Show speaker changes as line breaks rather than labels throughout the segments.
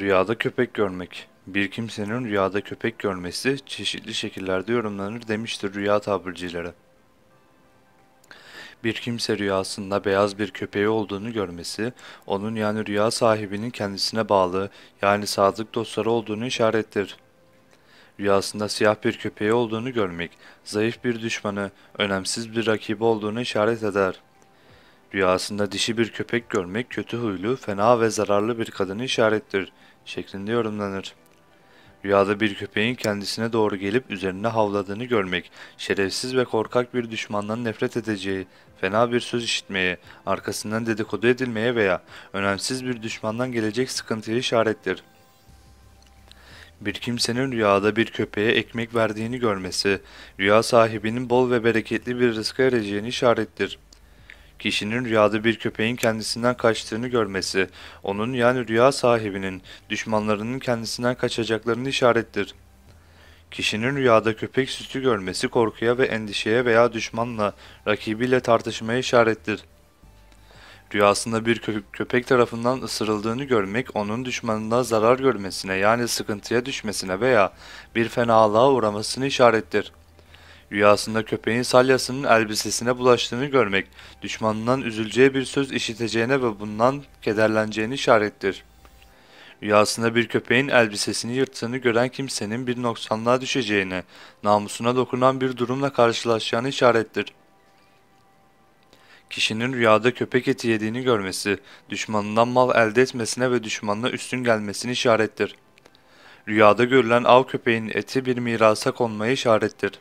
Rüyada köpek görmek. Bir kimsenin rüyada köpek görmesi çeşitli şekillerde yorumlanır demiştir rüya tabircilere. Bir kimse rüyasında beyaz bir köpeği olduğunu görmesi, onun yani rüya sahibinin kendisine bağlı yani sadık dostları olduğunu işarettir. Rüyasında siyah bir köpeği olduğunu görmek, zayıf bir düşmanı, önemsiz bir rakibi olduğunu işaret eder. Rüyasında dişi bir köpek görmek kötü huylu, fena ve zararlı bir kadını işarettir şeklinde yorumlanır. Rüyada bir köpeğin kendisine doğru gelip üzerine havladığını görmek, şerefsiz ve korkak bir düşmandan nefret edeceği, fena bir söz işitmeye, arkasından dedikodu edilmeye veya önemsiz bir düşmandan gelecek sıkıntıya işarettir. Bir kimsenin rüyada bir köpeğe ekmek verdiğini görmesi, rüya sahibinin bol ve bereketli bir rızka ereceğini işarettir kişinin rüyada bir köpeğin kendisinden kaçtığını görmesi, onun yani rüya sahibinin düşmanlarının kendisinden kaçacaklarını işarettir. Kişinin rüyada köpek sütü görmesi korkuya ve endişeye veya düşmanla, rakibiyle tartışmaya işarettir. Rüyasında bir kö köpek tarafından ısırıldığını görmek onun düşmanına zarar görmesine yani sıkıntıya düşmesine veya bir fenalığa uğramasını işarettir.'' Rüyasında köpeğin salyasının elbisesine bulaştığını görmek, düşmanından üzüleceği bir söz işiteceğine ve bundan kederleneceğini işarettir. Rüyasında bir köpeğin elbisesini yırttığını gören kimsenin bir noksanlığa düşeceğine, namusuna dokunan bir durumla karşılaşacağını işarettir. Kişinin rüyada köpek eti yediğini görmesi, düşmanından mal elde etmesine ve düşmanına üstün gelmesini işarettir. Rüyada görülen av köpeğin eti bir mirasa konmaya işarettir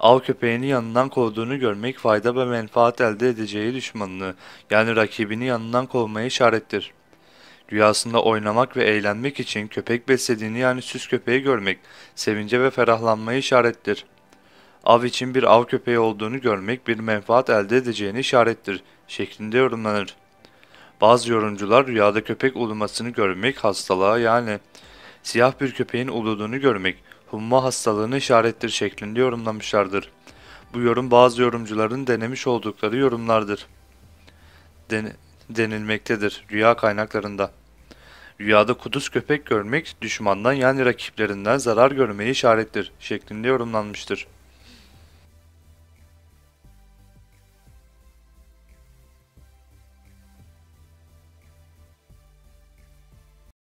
av köpeğini yanından kovduğunu görmek fayda ve menfaat elde edeceği düşmanını yani rakibini yanından kovmaya işarettir. Rüyasında oynamak ve eğlenmek için köpek beslediğini yani süs köpeği görmek sevince ve ferahlanmaya işarettir. Av için bir av köpeği olduğunu görmek bir menfaat elde edeceğini işarettir şeklinde yorumlanır. Bazı yorumcular rüyada köpek ulumasını görmek hastalığa yani siyah bir köpeğin uluduğunu görmek humma hastalığını işarettir şeklinde yorumlamışlardır. Bu yorum bazı yorumcuların denemiş oldukları yorumlardır. Den denilmektedir rüya kaynaklarında. Rüyada kuduz köpek görmek düşmandan yani rakiplerinden zarar görmeyi işarettir şeklinde yorumlanmıştır.